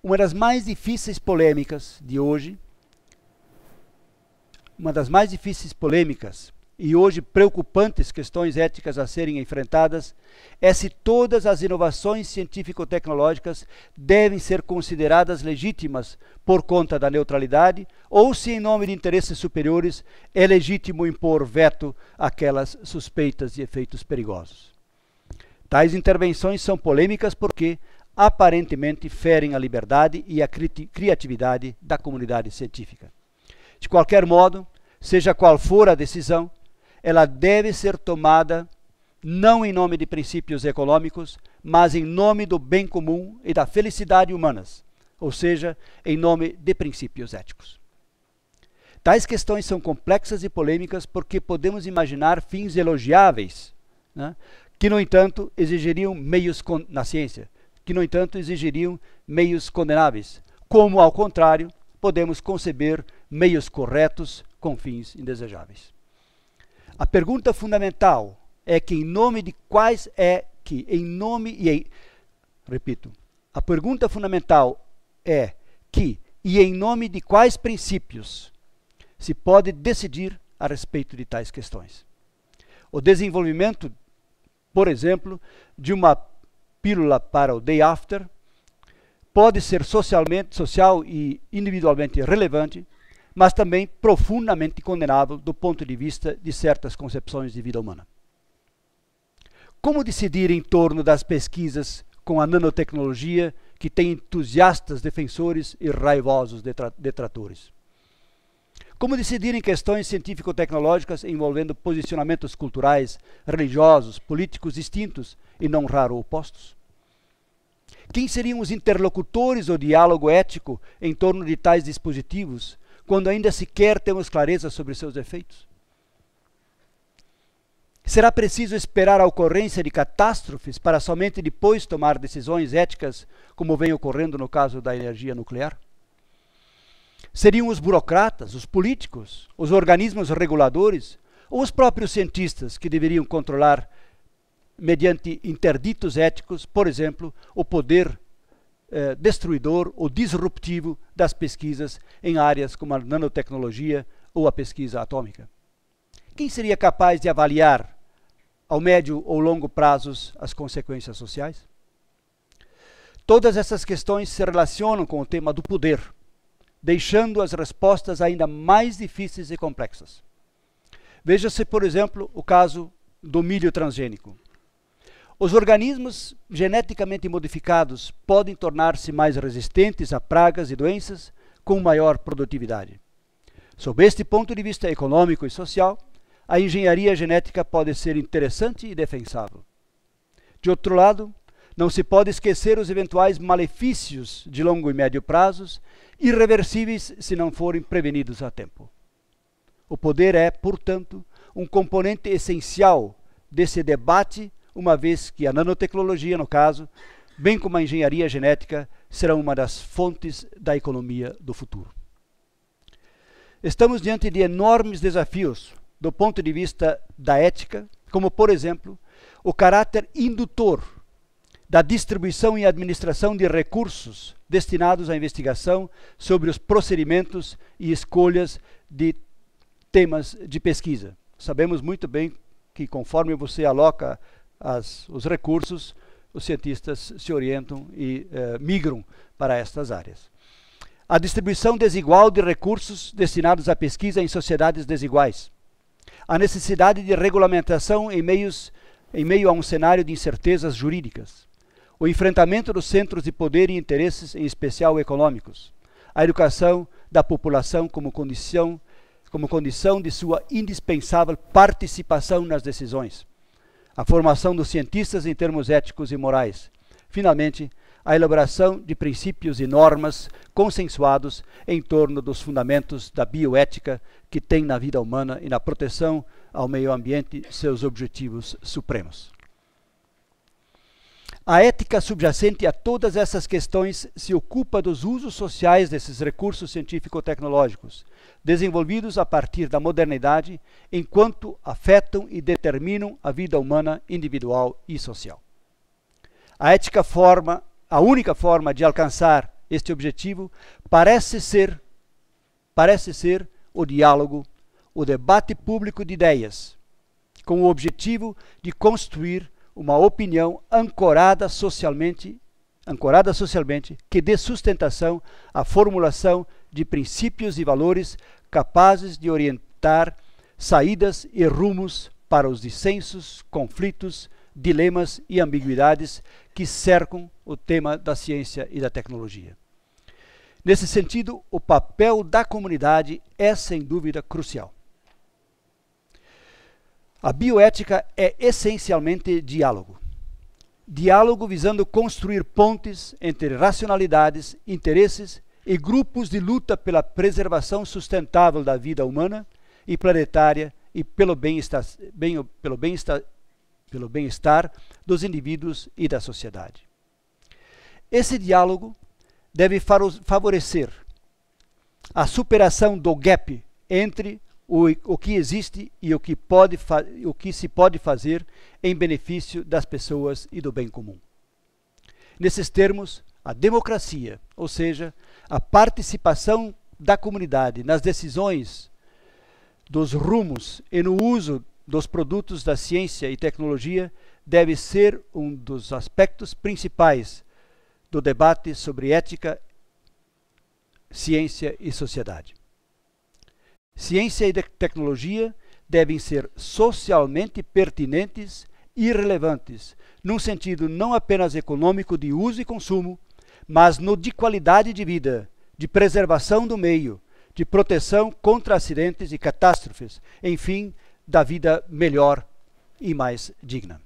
Uma das mais difíceis polêmicas de hoje, uma das mais difíceis polêmicas e hoje preocupantes questões éticas a serem enfrentadas é se todas as inovações científico-tecnológicas devem ser consideradas legítimas por conta da neutralidade ou se, em nome de interesses superiores, é legítimo impor veto àquelas suspeitas de efeitos perigosos. Tais intervenções são polêmicas porque, aparentemente, ferem a liberdade e a cri criatividade da comunidade científica. De qualquer modo, seja qual for a decisão, ela deve ser tomada não em nome de princípios econômicos, mas em nome do bem comum e da felicidade humanas, ou seja, em nome de princípios éticos. Tais questões são complexas e polêmicas porque podemos imaginar fins elogiáveis, né, que, no entanto, exigiriam meios na ciência, que, no entanto, exigiriam meios condenáveis, como, ao contrário, podemos conceber meios corretos com fins indesejáveis. A pergunta fundamental é que em nome de quais é que em nome e em repito, a pergunta fundamental é que e em nome de quais princípios se pode decidir a respeito de tais questões. O desenvolvimento, por exemplo, de uma pílula para o day after pode ser socialmente, social e individualmente relevante mas também profundamente condenável do ponto de vista de certas concepções de vida humana. Como decidir em torno das pesquisas com a nanotecnologia que tem entusiastas defensores e raivosos detratores? Como decidir em questões científico-tecnológicas envolvendo posicionamentos culturais, religiosos, políticos distintos e não raro opostos? Quem seriam os interlocutores ou diálogo ético em torno de tais dispositivos quando ainda sequer temos clareza sobre seus efeitos? Será preciso esperar a ocorrência de catástrofes para somente depois tomar decisões éticas, como vem ocorrendo no caso da energia nuclear? Seriam os burocratas, os políticos, os organismos reguladores ou os próprios cientistas que deveriam controlar, mediante interditos éticos, por exemplo, o poder eh, destruidor ou disruptivo das pesquisas em áreas como a nanotecnologia ou a pesquisa atômica. Quem seria capaz de avaliar ao médio ou longo prazos as consequências sociais? Todas essas questões se relacionam com o tema do poder, deixando as respostas ainda mais difíceis e complexas. Veja-se, por exemplo, o caso do milho transgênico. Os organismos geneticamente modificados podem tornar-se mais resistentes a pragas e doenças com maior produtividade. Sob este ponto de vista econômico e social, a engenharia genética pode ser interessante e defensável. De outro lado, não se pode esquecer os eventuais malefícios de longo e médio prazos, irreversíveis se não forem prevenidos a tempo. O poder é, portanto, um componente essencial desse debate uma vez que a nanotecnologia, no caso, bem como a engenharia genética, serão uma das fontes da economia do futuro. Estamos diante de enormes desafios do ponto de vista da ética, como, por exemplo, o caráter indutor da distribuição e administração de recursos destinados à investigação sobre os procedimentos e escolhas de temas de pesquisa. Sabemos muito bem que, conforme você aloca as, os recursos, os cientistas se orientam e eh, migram para estas áreas. A distribuição desigual de recursos destinados à pesquisa em sociedades desiguais. A necessidade de regulamentação em, meios, em meio a um cenário de incertezas jurídicas. O enfrentamento dos centros de poder e interesses, em especial econômicos. A educação da população como condição, como condição de sua indispensável participação nas decisões a formação dos cientistas em termos éticos e morais. Finalmente, a elaboração de princípios e normas consensuados em torno dos fundamentos da bioética que tem na vida humana e na proteção ao meio ambiente seus objetivos supremos. A ética subjacente a todas essas questões se ocupa dos usos sociais desses recursos científico-tecnológicos, desenvolvidos a partir da modernidade, enquanto afetam e determinam a vida humana individual e social. A ética forma, a única forma de alcançar este objetivo parece ser parece ser o diálogo, o debate público de ideias, com o objetivo de construir uma opinião ancorada socialmente, ancorada socialmente, que dê sustentação à formulação de princípios e valores capazes de orientar saídas e rumos para os dissensos, conflitos, dilemas e ambiguidades que cercam o tema da ciência e da tecnologia. Nesse sentido, o papel da comunidade é sem dúvida crucial. A bioética é essencialmente diálogo. Diálogo visando construir pontes entre racionalidades, interesses e grupos de luta pela preservação sustentável da vida humana e planetária e pelo bem-estar bem, pelo bem pelo bem-estar dos indivíduos e da sociedade. Esse diálogo deve favorecer a superação do gap entre o, o que existe e o que, pode o que se pode fazer em benefício das pessoas e do bem comum. Nesses termos, a democracia, ou seja, a participação da comunidade nas decisões dos rumos e no uso dos produtos da ciência e tecnologia, deve ser um dos aspectos principais do debate sobre ética, ciência e sociedade. Ciência e tecnologia devem ser socialmente pertinentes e relevantes, num sentido não apenas econômico de uso e consumo, mas no de qualidade de vida, de preservação do meio, de proteção contra acidentes e catástrofes, enfim, da vida melhor e mais digna.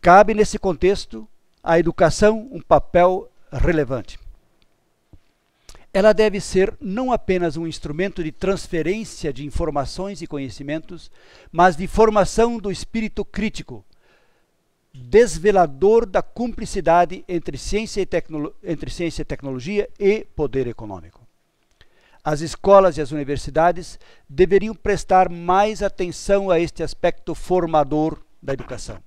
Cabe nesse contexto à educação um papel relevante ela deve ser não apenas um instrumento de transferência de informações e conhecimentos, mas de formação do espírito crítico, desvelador da cumplicidade entre ciência e, entre ciência e tecnologia e poder econômico. As escolas e as universidades deveriam prestar mais atenção a este aspecto formador da educação.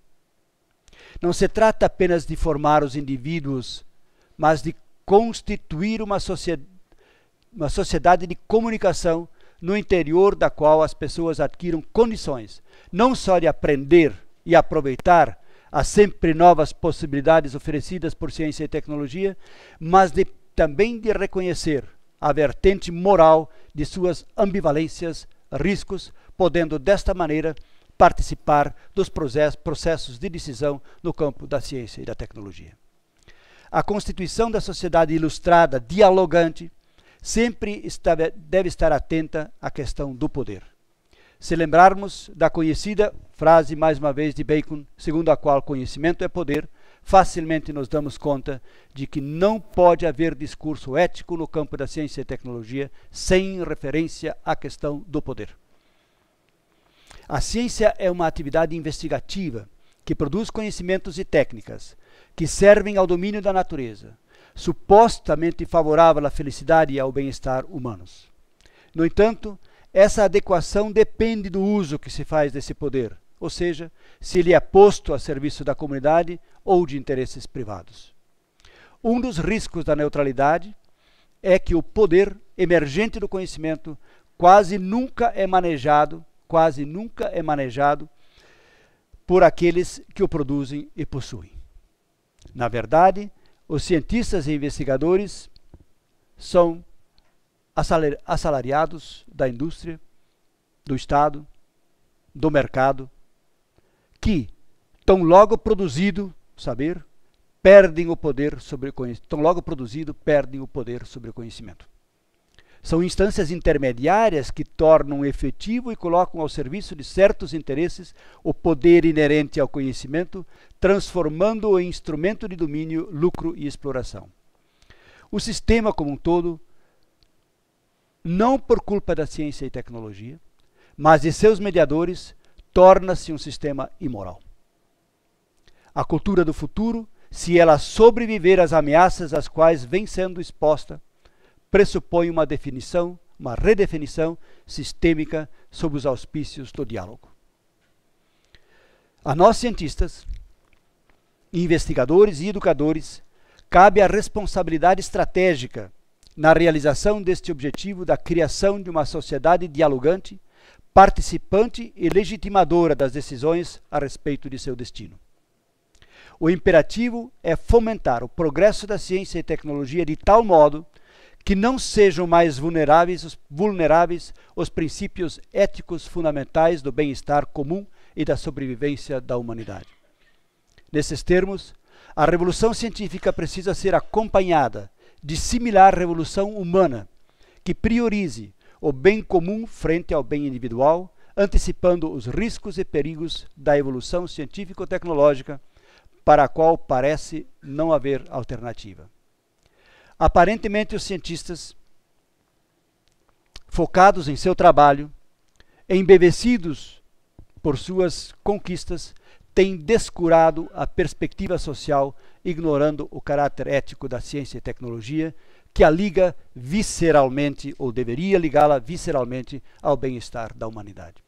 Não se trata apenas de formar os indivíduos, mas de constituir uma sociedade uma sociedade de comunicação no interior da qual as pessoas adquiram condições, não só de aprender e aproveitar as sempre novas possibilidades oferecidas por ciência e tecnologia, mas de, também de reconhecer a vertente moral de suas ambivalências, riscos, podendo desta maneira participar dos processos de decisão no campo da ciência e da tecnologia. A constituição da sociedade ilustrada, dialogante, sempre deve estar atenta à questão do poder. Se lembrarmos da conhecida frase, mais uma vez, de Bacon, segundo a qual conhecimento é poder, facilmente nos damos conta de que não pode haver discurso ético no campo da ciência e tecnologia sem referência à questão do poder. A ciência é uma atividade investigativa que produz conhecimentos e técnicas que servem ao domínio da natureza, supostamente favorável à felicidade e ao bem-estar humanos. No entanto, essa adequação depende do uso que se faz desse poder, ou seja, se ele é posto a serviço da comunidade ou de interesses privados. Um dos riscos da neutralidade é que o poder emergente do conhecimento quase nunca é manejado, quase nunca é manejado por aqueles que o produzem e possuem. Na verdade, os cientistas e investigadores são assalariados da indústria, do Estado, do mercado, que, tão logo produzido saber, perdem o poder sobre conhecimento. Tão logo produzido, perdem o poder sobre o conhecimento. São instâncias intermediárias que tornam efetivo e colocam ao serviço de certos interesses o poder inerente ao conhecimento, transformando-o em instrumento de domínio, lucro e exploração. O sistema como um todo, não por culpa da ciência e tecnologia, mas de seus mediadores, torna-se um sistema imoral. A cultura do futuro, se ela sobreviver às ameaças às quais vem sendo exposta, pressupõe uma definição, uma redefinição sistêmica sob os auspícios do diálogo. A nós cientistas, investigadores e educadores, cabe a responsabilidade estratégica na realização deste objetivo da criação de uma sociedade dialogante, participante e legitimadora das decisões a respeito de seu destino. O imperativo é fomentar o progresso da ciência e tecnologia de tal modo que não sejam mais vulneráveis os, vulneráveis os princípios éticos fundamentais do bem-estar comum e da sobrevivência da humanidade. Nesses termos, a revolução científica precisa ser acompanhada de similar revolução humana, que priorize o bem comum frente ao bem individual, antecipando os riscos e perigos da evolução científico-tecnológica, para a qual parece não haver alternativa. Aparentemente, os cientistas, focados em seu trabalho, embevecidos por suas conquistas, têm descurado a perspectiva social, ignorando o caráter ético da ciência e tecnologia, que a liga visceralmente, ou deveria ligá-la visceralmente, ao bem-estar da humanidade.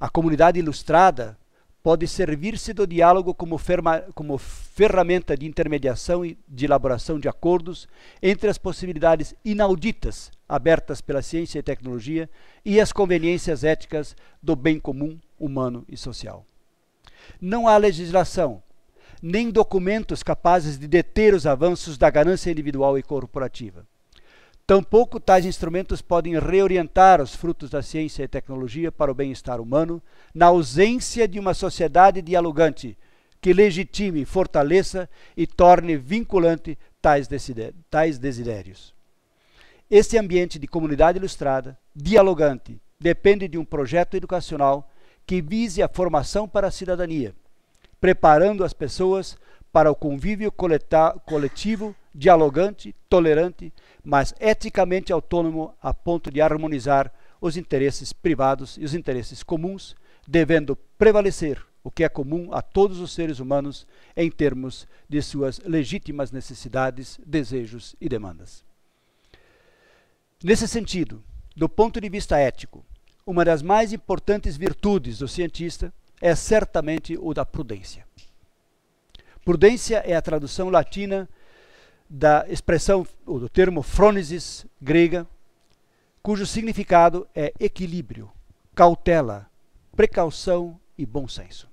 A comunidade ilustrada pode servir-se do diálogo como, ferma, como, ferramenta de intermediação e de elaboração de acordos entre as possibilidades inauditas abertas pela ciência e tecnologia e as conveniências éticas do bem comum humano e social. Não há legislação, nem documentos capazes de deter os avanços da ganância individual e corporativa. Tampouco tais instrumentos podem reorientar os frutos da ciência e tecnologia para o bem-estar humano, na ausência de uma sociedade dialogante que legitime, fortaleça e torne vinculante tais, tais desidérios. Esse ambiente de comunidade ilustrada, dialogante, depende de um projeto educacional que vise a formação para a cidadania, preparando as pessoas para o convívio coletivo, dialogante, tolerante, mas eticamente autônomo a ponto de harmonizar os interesses privados e os interesses comuns, devendo prevalecer o que é comum a todos os seres humanos em termos de suas legítimas necessidades, desejos e demandas. Nesse sentido, do ponto de vista ético, uma das mais importantes virtudes do cientista é certamente o da prudência. Prudência é a tradução latina da expressão, ou do termo frônesis grega, cujo significado é equilíbrio, cautela, precaução e bom senso.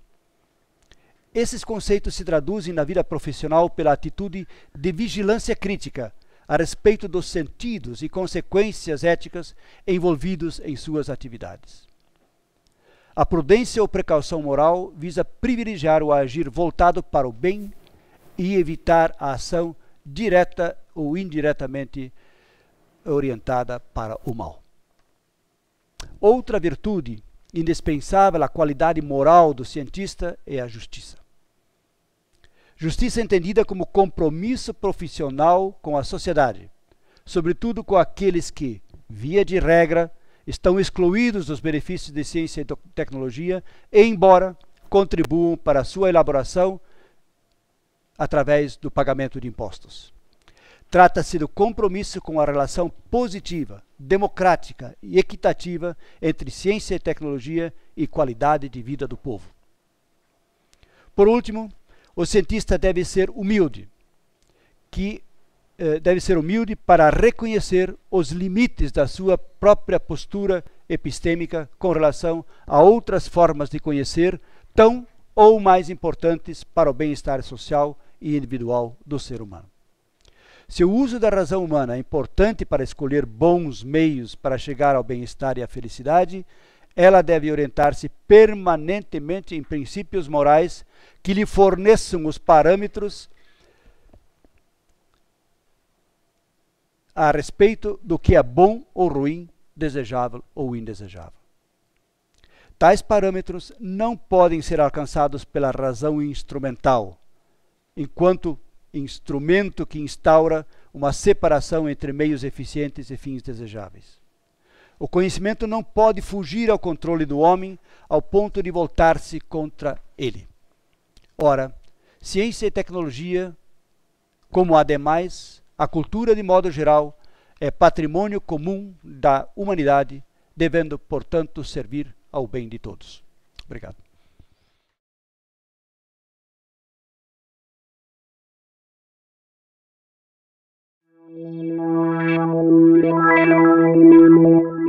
Esses conceitos se traduzem na vida profissional pela atitude de vigilância crítica a respeito dos sentidos e consequências éticas envolvidos em suas atividades. A prudência ou precaução moral visa privilegiar o agir voltado para o bem e evitar a ação direta ou indiretamente orientada para o mal. Outra virtude indispensável à qualidade moral do cientista é a justiça. Justiça é entendida como compromisso profissional com a sociedade, sobretudo com aqueles que, via de regra, estão excluídos dos benefícios de ciência e tecnologia, embora contribuam para a sua elaboração através do pagamento de impostos. Trata-se do compromisso com a relação positiva, democrática e equitativa entre ciência e tecnologia e qualidade de vida do povo. Por último, o cientista deve ser humilde, que eh, deve ser humilde para reconhecer os limites da sua própria postura epistêmica com relação a outras formas de conhecer, tão ou mais importantes para o bem-estar social e individual do ser humano. Se o uso da razão humana é importante para escolher bons meios para chegar ao bem-estar e à felicidade, ela deve orientar-se permanentemente em princípios morais que lhe forneçam os parâmetros a respeito do que é bom ou ruim, desejável ou indesejável. Tais parâmetros não podem ser alcançados pela razão instrumental, enquanto instrumento que instaura uma separação entre meios eficientes e fins desejáveis. O conhecimento não pode fugir ao controle do homem ao ponto de voltar-se contra ele. Ora, ciência e tecnologia, como ademais a cultura de modo geral, é patrimônio comum da humanidade, devendo, portanto, servir ao bem de todos. Obrigado. Thank you.